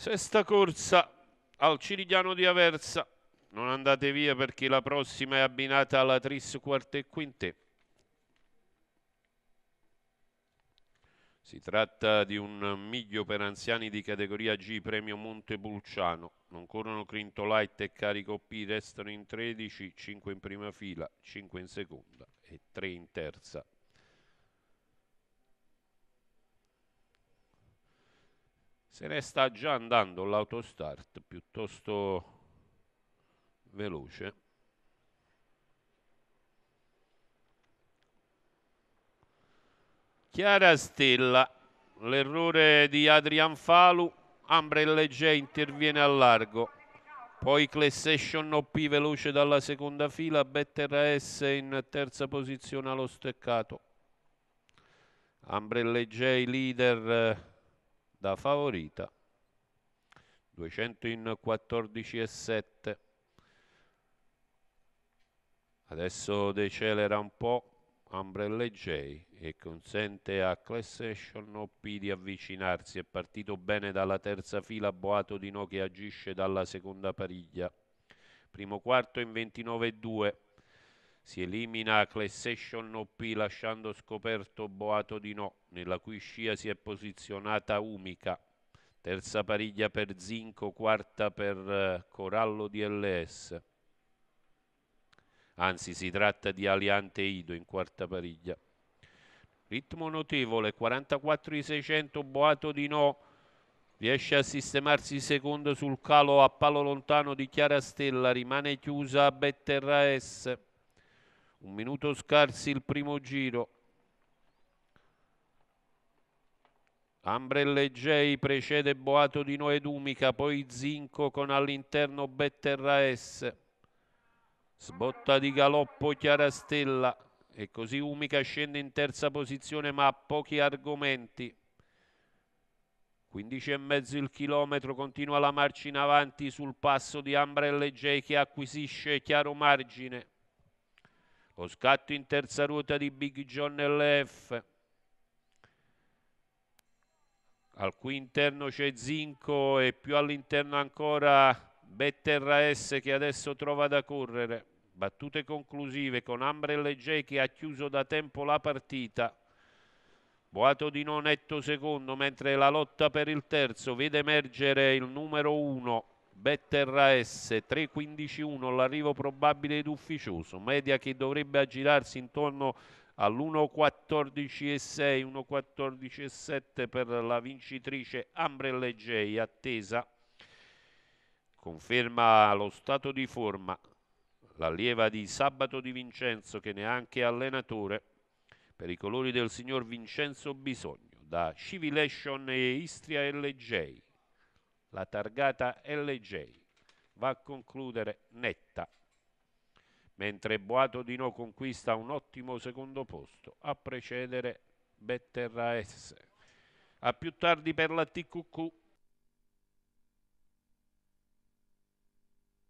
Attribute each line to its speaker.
Speaker 1: Sesta corsa al Cirigliano di Aversa. Non andate via perché la prossima è abbinata alla Tris quarta e quinte. Si tratta di un miglio per anziani di categoria G Premio Montepulciano. Non corrono Crinto Light e Carico P, restano in 13, 5 in prima fila, 5 in seconda e 3 in terza. se ne sta già andando l'autostart piuttosto veloce Chiara Stella l'errore di Adrian Falu Ambrellegge interviene a largo poi Classation OP veloce dalla seconda fila Betterra S in terza posizione allo steccato Ambrellegge leader eh, da favorita 200 in 14,7 adesso decelera un po' Umbrella J e consente a Class Action OP di avvicinarsi. È partito bene dalla terza fila Boato di No che agisce dalla seconda pariglia. Primo quarto in 29,2. Si elimina Clessation OP lasciando scoperto Boato di No, nella cui scia si è posizionata Umica. Terza pariglia per Zinco, quarta per eh, Corallo DLS. Anzi, si tratta di Aliante Ido in quarta pariglia. Ritmo notevole, 44 di 600, Boato di No riesce a sistemarsi secondo sul calo a palo lontano di Chiara Stella, rimane chiusa a Betterra S. Un minuto scarsi il primo giro. Ambrelle J precede Boato di Noe Dumica, poi Zinco con all'interno Betterra S. Sbotta di galoppo Chiarastella e così Umica scende in terza posizione ma ha pochi argomenti. 15,5 il chilometro, continua la marcia in avanti sul passo di Ambrelle J che acquisisce chiaro margine. Con scatto in terza ruota di Big John LF. Al cui interno c'è Zinco e più all'interno ancora Betterra S che adesso trova da correre. Battute conclusive con Ambrelle J che ha chiuso da tempo la partita. Boato di Nonetto secondo, mentre la lotta per il terzo vede emergere il numero uno. Betterra S 3.15.1 l'arrivo probabile ed ufficioso, media che dovrebbe aggirarsi intorno all'1.14.6, 1.14.7 per la vincitrice Ambrelle J, attesa. Conferma lo stato di forma l'allieva di Sabato di Vincenzo che ne è anche allenatore per i colori del signor Vincenzo Bisogno da Civilation e Istria LJ. La targata LJ va a concludere netta, mentre Boato Dino conquista un ottimo secondo posto, a precedere Betterra S. A più tardi per la TQQ.